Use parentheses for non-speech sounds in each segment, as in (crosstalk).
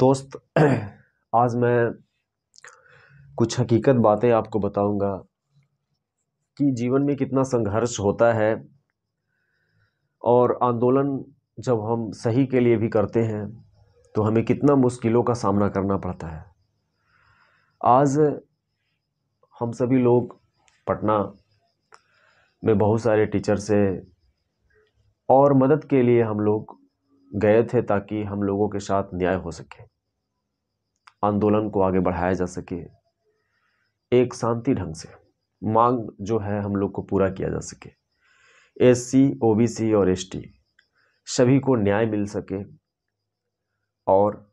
दोस्त (clears throat) आज मैं कुछ हकीकत बातें आपको बताऊंगा कि जीवन में कितना संघर्ष होता है और आंदोलन जब हम सही के लिए भी करते हैं तो हमें कितना मुश्किलों का सामना करना पड़ता है आज हम सभी लोग पटना में बहुत सारे टीचर से और मदद के लिए हम लोग गए थे ताकि हम लोगों के साथ न्याय हो सके आंदोलन को आगे बढ़ाया जा सके एक शांति ढंग से मांग जो है हम लोग को पूरा किया जा सके एस सी ओ बी सी और एस टी सभी को न्याय मिल सके और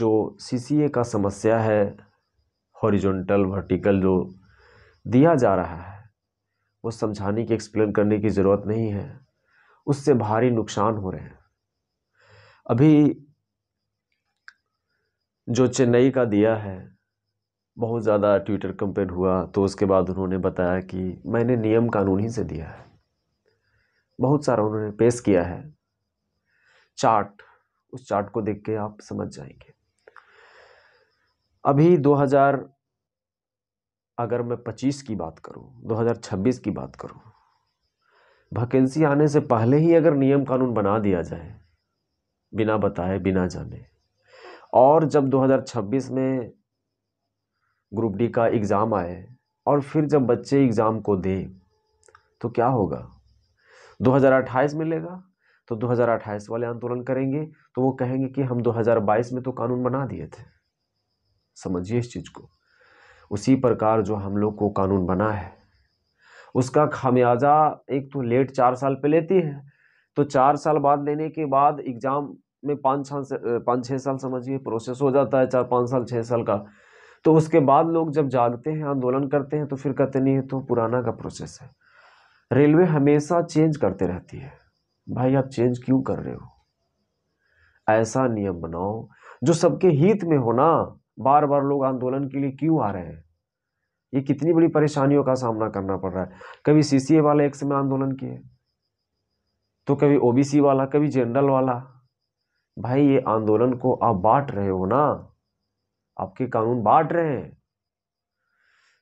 जो सी सी ए का समस्या है हॉरिजॉन्टल वर्टिकल जो दिया जा रहा है वो समझाने की एक्सप्लेन करने की ज़रूरत नहीं है उससे भारी नुकसान हो रहे हैं अभी जो चेन्नई का दिया है बहुत ज़्यादा ट्विटर कंपेन हुआ तो उसके बाद उन्होंने बताया कि मैंने नियम कानून ही से दिया है बहुत सारा उन्होंने पेश किया है चार्ट उस चार्ट को देख के आप समझ जाएंगे अभी 2000 अगर मैं 25 की बात करूं 2026 की बात करूं वैकेंसी आने से पहले ही अगर नियम कानून बना दिया जाए बिना बताए बिना जाने और जब 2026 में ग्रुप डी का एग्ज़ाम आए और फिर जब बच्चे एग्ज़ाम को दें तो क्या होगा 2028 मिलेगा तो 2028 वाले आंदोलन करेंगे तो वो कहेंगे कि हम 2022 में तो कानून बना दिए थे समझिए इस चीज़ को उसी प्रकार जो हम लोग को कानून बना है उसका खामियाजा एक तो लेट चार साल पे लेती है तो चार साल बाद लेने के बाद एग्ज़ाम में पाँच साल से पाँच छः साल समझिए प्रोसेस हो जाता है चार पाँच साल छः साल का तो उसके बाद लोग जब जागते हैं आंदोलन करते हैं तो फिर कहते नहीं है तो पुराना का प्रोसेस है रेलवे हमेशा चेंज करते रहती है भाई आप चेंज क्यों कर रहे हो ऐसा नियम बनाओ जो सबके हित में हो ना बार बार लोग आंदोलन के लिए क्यों आ रहे हैं ये कितनी बड़ी परेशानियों का सामना करना पड़ रहा है कभी सीसीए वाले एक समय आंदोलन किए तो कभी ओबीसी वाला कभी जनरल वाला भाई ये आंदोलन को आप बांट रहे हो ना आपके कानून बांट रहे हैं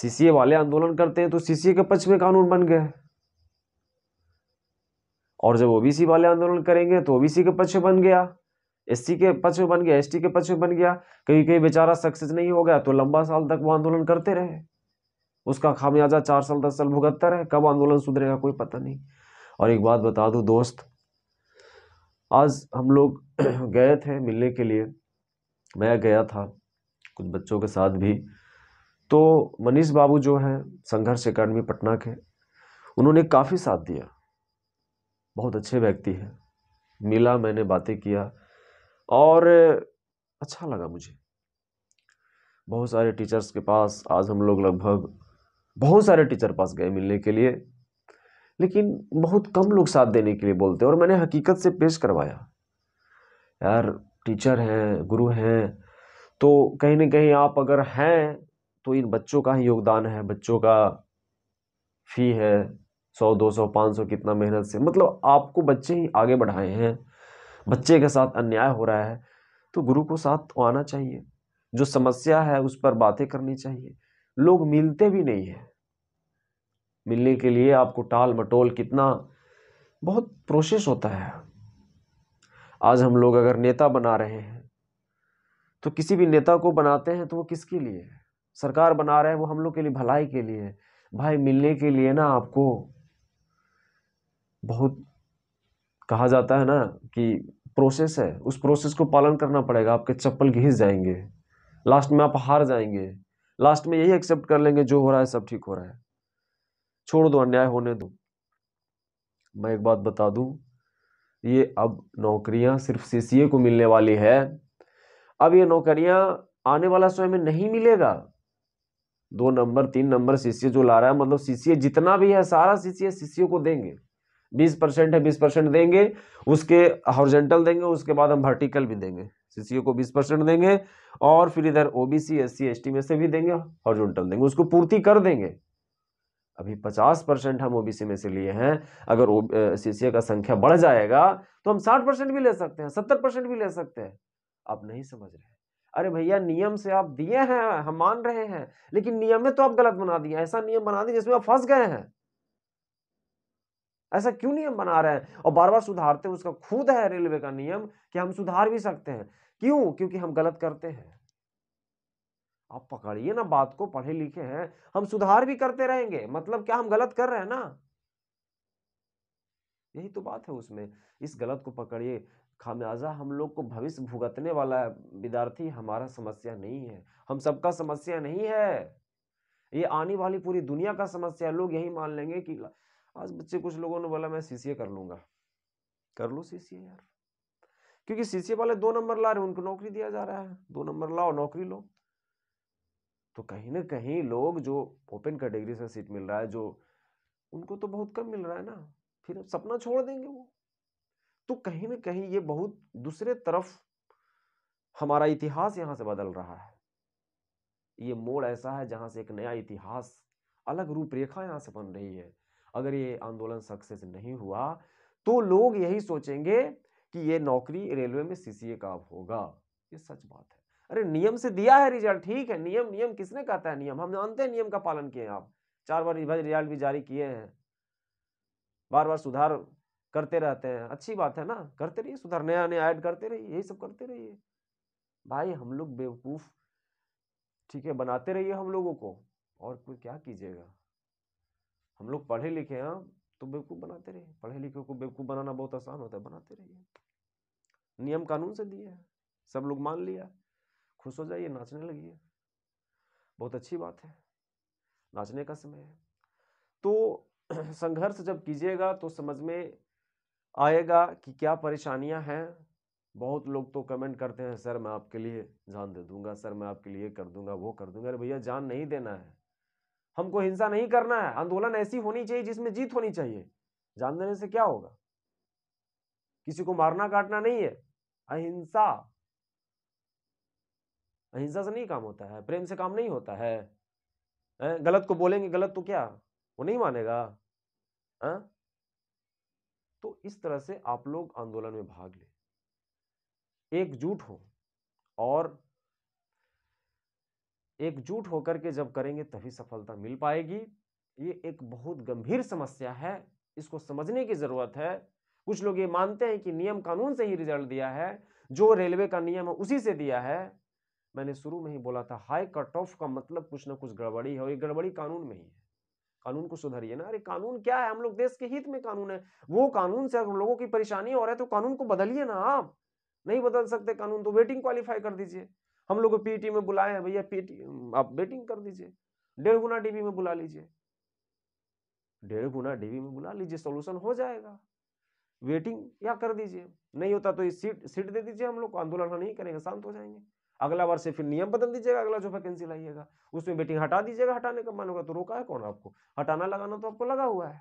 सीसीए वाले आंदोलन करते हैं तो सीसीए के पक्ष में कानून बन गए और जब ओबीसी वाले आंदोलन करेंगे तो ओबीसी के पक्ष में बन गया एससी के पक्ष में बन गया एसटी के पक्ष में बन गया कहीं कहीं बेचारा सक्सेस नहीं हो गया तो लंबा साल तक वो आंदोलन करते रहे उसका खामियाजा चार साल दस साल भुगतता रहे कब आंदोलन सुधरेगा कोई पता नहीं और एक बात बता दूं दोस्त आज हम लोग (clears throat) गए थे मिलने के लिए मैं गया था कुछ बच्चों के साथ भी तो मनीष बाबू जो हैं संघर्ष अकेडमी पटना के उन्होंने काफ़ी साथ दिया बहुत अच्छे व्यक्ति हैं मिला मैंने बातें किया और अच्छा लगा मुझे बहुत सारे टीचर्स के पास आज हम लोग लगभग बहुत सारे टीचर पास गए मिलने के लिए लेकिन बहुत कम लोग साथ देने के लिए बोलते हैं और मैंने हकीकत से पेश करवाया यार टीचर हैं गुरु हैं तो कहीं ना कहीं आप अगर हैं तो इन बच्चों का ही योगदान है बच्चों का फी है सौ दो सौ पाँच सौ कितना मेहनत से मतलब आपको बच्चे ही आगे बढ़ाए हैं बच्चे के साथ अन्याय हो रहा है तो गुरु को साथ आना चाहिए जो समस्या है उस पर बातें करनी चाहिए लोग मिलते भी नहीं हैं मिलने के लिए आपको टाल मटोल कितना बहुत प्रोसेस होता है आज हम लोग अगर नेता बना रहे हैं तो किसी भी नेता को बनाते हैं तो वो किसके लिए सरकार बना रहे हैं वो हम लोग के लिए भलाई के लिए भाई मिलने के लिए ना आपको बहुत कहा जाता है ना कि प्रोसेस है उस प्रोसेस को पालन करना पड़ेगा आपके चप्पल घिस जाएंगे लास्ट में आप हार जाएंगे लास्ट में यही एक्सेप्ट कर लेंगे जो हो रहा है सब ठीक हो रहा है छोड़ दो अन्याय होने दो मैं एक बात बता दूं ये अब नौकरियां सिर्फ सीसीए को मिलने वाली है अब ये नौकरियां आने वाला समय में नहीं मिलेगा दो नंबर तीन नंबर सीसीए जो ला रहा है मतलब सीसीए जितना भी है सारा सीसीए सीसीए को देंगे बीस परसेंट है बीस परसेंट देंगे उसके हॉर्जेंटल देंगे उसके बाद हम वर्टिकल भी देंगे सीसीए को बीस परसेंट देंगे और फिर इधर ओबीसी एससी एसटी में से भी देंगे हॉर्जेंटल देंगे उसको पूर्ति कर देंगे अभी 50 परसेंट हम ओबीसी में से लिए हैं अगर सी का संख्या बढ़ जाएगा तो हम 60 परसेंट भी ले सकते हैं 70 परसेंट भी ले सकते हैं आप नहीं समझ रहे अरे भैया नियम से आप दिए हैं हम मान रहे हैं लेकिन नियम में तो आप गलत बना दिए ऐसा नियम बना दिए जिसमें आप फंस गए हैं ऐसा क्यों नियम बना रहे हैं और बार बार सुधारते हैं उसका खुद है रेलवे का नियम कि हम सुधार भी सकते हैं क्यों क्योंकि हम गलत करते हैं आप पकड़िए ना बात को पढ़े लिखे हैं हम सुधार भी करते रहेंगे मतलब क्या हम गलत कर रहे हैं ना यही तो बात है उसमें इस गलत को पकड़िए खामियाजा हम लोग को भविष्य भुगतने वाला विद्यार्थी हमारा समस्या नहीं है हम सबका समस्या नहीं है ये आने वाली पूरी दुनिया का समस्या है लोग यही मान लेंगे कि आज बच्चे कुछ लोगों ने बोला मैं सी कर लूंगा कर लो सी यार क्योंकि सीसीए वाले दो नंबर ला रहे उनको नौकरी दिया जा रहा है दो नंबर लाओ नौकरी लो तो कहीं ना कहीं लोग जो ओपन कैटेगरी से सीट मिल रहा है जो उनको तो बहुत कम मिल रहा है ना फिर सपना छोड़ देंगे वो तो कहीं ना कहीं ये बहुत दूसरे तरफ हमारा इतिहास यहाँ से बदल रहा है ये मोड़ ऐसा है जहाँ से एक नया इतिहास अलग रूपरेखा यहाँ से बन रही है अगर ये आंदोलन सक्सेस नहीं हुआ तो लोग यही सोचेंगे कि ये नौकरी रेलवे में सीसीए का होगा ये सच बात है अरे नियम से दिया है रिजल्ट ठीक है नियम नियम किसने कहता है नियम हम जानते हैं नियम का पालन किए आप चार बार रिजल्ट भी जारी किए हैं बार बार सुधार करते रहते हैं अच्छी बात है ना करते रहिए सुधार नया नया ऐड करते रहिए यही सब करते रहिए भाई हम लोग बेवकूफ ठीक है बनाते रहिए हम लोगों को और कोई क्या कीजिएगा हम लोग पढ़े लिखे हैं तो बेवकूफ़ बनाते रहिए पढ़े लिखे को बेवकूफ़ बनाना बहुत आसान होता है बनाते रहिए नियम कानून से दिए हैं सब लोग मान लिया खुश हो जाइए नाचने लगिए बहुत अच्छी बात है नाचने का समय है तो (clears throat) संघर्ष जब कीजिएगा तो समझ में आएगा कि क्या परेशानियां हैं बहुत लोग तो कमेंट करते हैं सर मैं आपके लिए जान दे दूंगा सर मैं आपके लिए कर दूंगा वो कर दूंगा अरे भैया जान नहीं देना है हमको हिंसा नहीं करना है आंदोलन ऐसी होनी चाहिए जिसमें जीत होनी चाहिए जान देने से क्या होगा किसी को मारना काटना नहीं है अहिंसा अहिंसा से नहीं काम होता है प्रेम से काम नहीं होता है गलत को बोलेंगे गलत तो क्या वो नहीं मानेगा आ? तो इस तरह से आप लोग आंदोलन में भाग लें एकजुट हो और एकजुट होकर के जब करेंगे तभी सफलता मिल पाएगी ये एक बहुत गंभीर समस्या है इसको समझने की जरूरत है कुछ लोग ये मानते हैं कि नियम कानून से ही रिजल्ट दिया है जो रेलवे का नियम है उसी से दिया है मैंने शुरू में ही बोला था हाई कट ऑफ का मतलब कुछ ना कुछ गड़बड़ी है और ये गड़बड़ी कानून में ही है कानून को सुधारिए ना अरे कानून क्या है हम लोग देश के हित में कानून है वो कानून से अगर लोगों की परेशानी हो रहा है तो कानून को बदलिए ना आप नहीं बदल सकते कानून तो वेटिंग क्वालिफाई कर दीजिए हम लोग पीटी में बुलाए हैं भैया पीटी आप वेटिंग कर दीजिए डेढ़ गुना डीबी में बुला लीजिए डेढ़ गुना डीबी में बुला लीजिए सोल्यूशन हो जाएगा वेटिंग या कर दीजिए नहीं होता तो ये सीट सीट दे दीजिए हम लोग आंदोलन नहीं करेंगे शांत हो जाएंगे अगला वर्ष फिर नियम बदल दीजिएगा अगला जो वैकेंसी लाइएगा उसमें बेटिंग हटा दीजिएगा हटाने का मन होगा तो रोका है कौन आपको हटाना लगाना तो आपको लगा हुआ है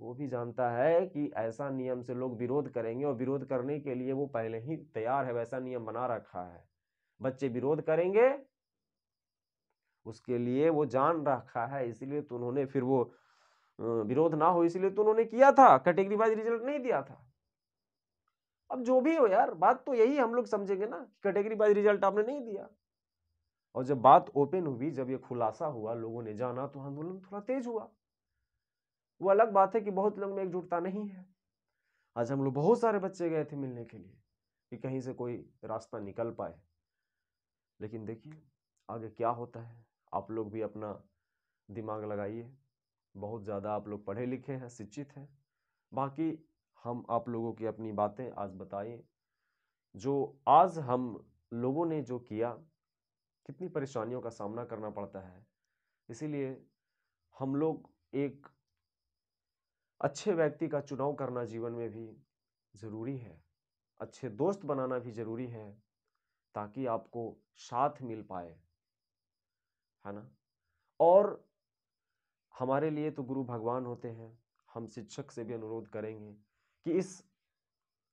वो भी जानता है कि ऐसा नियम से लोग विरोध करेंगे और विरोध करने के लिए वो पहले ही तैयार है वैसा नियम बना रखा है बच्चे विरोध करेंगे उसके लिए वो जान रखा है इसीलिए तो उन्होंने फिर वो विरोध ना हो इसलिए तो उन्होंने किया था कैटेगरी वाइज रिजल्ट नहीं दिया था अब जो भी हो यार बात तो यही हम लोग समझेंगे ना कैटेगरी वाइज रिजल्ट आपने नहीं दिया और जब बात ओपन हुई जब ये खुलासा हुआ लोगों ने जाना तो आंदोलन थोड़ा तेज हुआ वो अलग बात है कि बहुत लोग में एकजुटता नहीं है आज हम लोग बहुत सारे बच्चे गए थे मिलने के लिए कि कहीं से कोई रास्ता निकल पाए लेकिन देखिए आगे क्या होता है आप लोग भी अपना दिमाग लगाइए बहुत ज़्यादा आप लोग पढ़े लिखे हैं शिक्षित हैं बाकी हम आप लोगों की अपनी बातें आज बताएं जो आज हम लोगों ने जो किया कितनी परेशानियों का सामना करना पड़ता है इसीलिए हम लोग एक अच्छे व्यक्ति का चुनाव करना जीवन में भी ज़रूरी है अच्छे दोस्त बनाना भी ज़रूरी है ताकि आपको साथ मिल पाए है ना और हमारे लिए तो गुरु भगवान होते हैं हम शिक्षक से भी अनुरोध करेंगे कि इस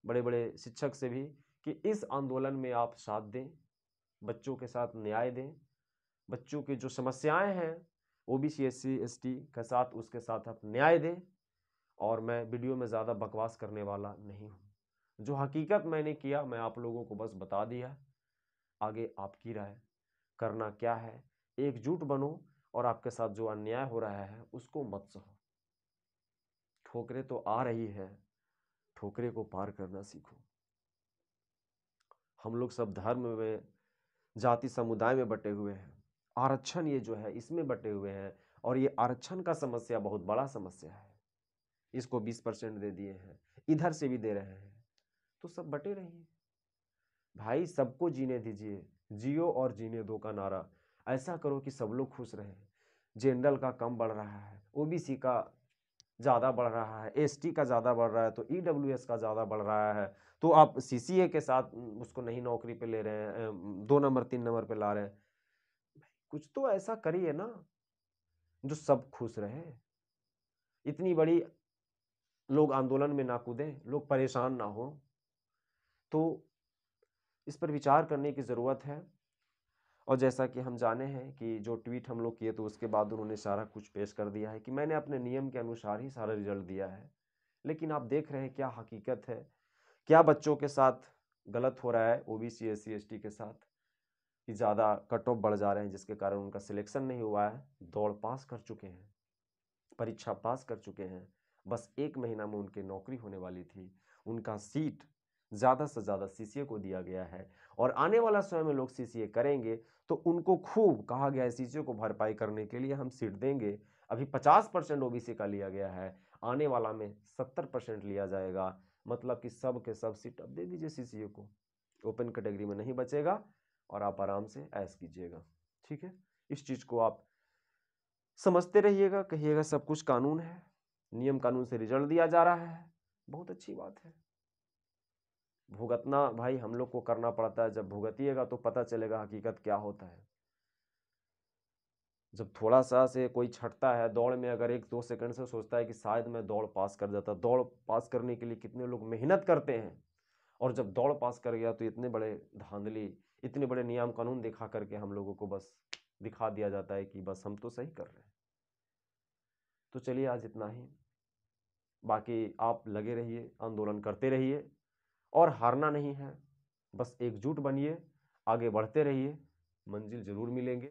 बड़े बड़े शिक्षक से भी कि इस आंदोलन में आप साथ दें बच्चों के साथ न्याय दें बच्चों की जो समस्याएं हैं O B C S C S T के साथ उसके साथ आप न्याय दें और मैं वीडियो में ज़्यादा बकवास करने वाला नहीं हूँ जो हकीकत मैंने किया मैं आप लोगों को बस बता दिया आगे आपकी राय करना क्या है एकजुट बनो और आपके साथ जो अन्याय हो रहा है उसको मत सहो ठोकरें तो आ रही है ठोकरे को पार करना सीखो हम लोग सब धर्म में जाति समुदाय में बटे हुए हैं आरक्षण ये जो है इसमें बटे हुए हैं और ये आरक्षण का समस्या बहुत बड़ा समस्या है इसको बीस परसेंट दे दिए हैं इधर से भी दे रहे हैं तो सब बटे रहिए भाई सबको जीने दीजिए जियो और जीने दो का नारा ऐसा करो कि सब लोग खुश रहें जनरल का कम बढ़ रहा है ओबीसी का ज़्यादा बढ़ रहा है एस का ज़्यादा बढ़ रहा है तो ई का ज़्यादा बढ़ रहा है तो आप सी के साथ उसको नहीं नौकरी पे ले रहे हैं दो नंबर तीन नंबर पे ला रहे हैं कुछ तो ऐसा करिए ना जो सब खुश रहे इतनी बड़ी लोग आंदोलन में ना कूदें लोग परेशान ना हो तो इस पर विचार करने की ज़रूरत है और जैसा कि हम जाने हैं कि जो ट्वीट हम लोग किए तो उसके बाद उन्होंने सारा कुछ पेश कर दिया है कि मैंने अपने नियम के अनुसार ही सारा रिजल्ट दिया है लेकिन आप देख रहे हैं क्या हकीकत है क्या बच्चों के साथ गलत हो रहा है O B C S C S T के साथ कि ज़्यादा कट ऑफ बढ़ जा रहे हैं जिसके कारण उनका सिलेक्शन नहीं हुआ है दौड़ पास कर चुके हैं परीक्षा पास कर चुके हैं बस एक महीना में उनकी नौकरी होने वाली थी उनका सीट ज़्यादा से ज़्यादा सी को दिया गया है और आने वाला समय में लोग सी करेंगे तो उनको खूब कहा गया है सी को भरपाई करने के लिए हम सीट देंगे अभी 50 परसेंट ओ का लिया गया है आने वाला में 70 परसेंट लिया जाएगा मतलब कि सब के सब सीट अब दे दीजिए सी को ओपन कैटेगरी में नहीं बचेगा और आप आराम से ऐस कीजिएगा ठीक है इस चीज़ को आप समझते रहिएगा कहिएगा सब कुछ कानून है नियम कानून से रिजल्ट दिया जा रहा है बहुत अच्छी बात है भुगतना भाई हम लोग को करना पड़ता है जब भुगतिएगा तो पता चलेगा हकीकत क्या होता है जब थोड़ा सा से कोई छटता है दौड़ में अगर एक दो सेकंड से सोचता है कि शायद मैं दौड़ पास कर जाता दौड़ पास करने के लिए कितने लोग मेहनत करते हैं और जब दौड़ पास कर गया तो इतने बड़े धांधली इतने बड़े नियम कानून दिखा करके हम लोगों को बस दिखा दिया जाता है कि बस हम तो सही कर रहे हैं तो चलिए आज इतना ही बाकी आप लगे रहिए आंदोलन करते रहिए और हारना नहीं है बस एकजुट बनिए आगे बढ़ते रहिए मंजिल जरूर मिलेंगे